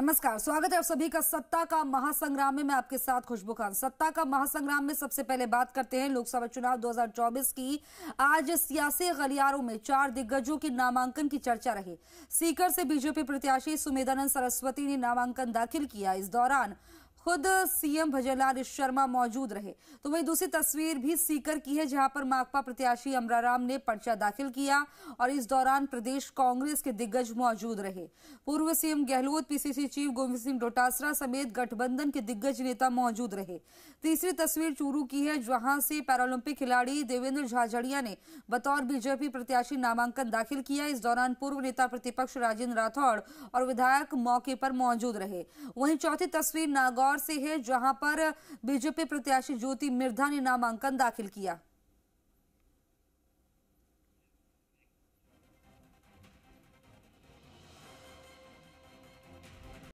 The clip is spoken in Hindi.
नमस्कार स्वागत है आप सभी का सत्ता का महासंग्राम में मैं आपके साथ खुशबू खान सत्ता का महासंग्राम में सबसे पहले बात करते हैं लोकसभा चुनाव 2024 की आज सियासी गलियारों में चार दिग्गजों के नामांकन की चर्चा रही सीकर से बीजेपी प्रत्याशी सुमेधानंद सरस्वती ने नामांकन दाखिल किया इस दौरान खुद सीएम भजनलाल शर्मा मौजूद रहे तो वही दूसरी तस्वीर भी सीकर की है जहां पर माकपा प्रत्याशी अमराराम ने पर्चा दाखिल किया और इस दौरान प्रदेश कांग्रेस के दिग्गज मौजूद रहे पूर्व CM Gehlot PCC chief Govind Singh Dotasra समेत गठबंधन के दिग्गज नेता मौजूद रहे तीसरी तस्वीर चूरू की है जहां से पैरालंपिक खिलाड़ी देवेंद्र झाझड़िया ने बतौर बीजेपी प्रत्याशी नामांकन दाखिल किया इस दौरान पूर्व नेता प्रतिपक्ष राजेंद्र राठौड़ और विधायक मौके पर मौजूद रहे वहीं चौथी तस्वीर नागौर इंदौर से है जहां पर बीजेपी प्रत्याशी ज्योति मिर्धा ने नामांकन दाखिल किया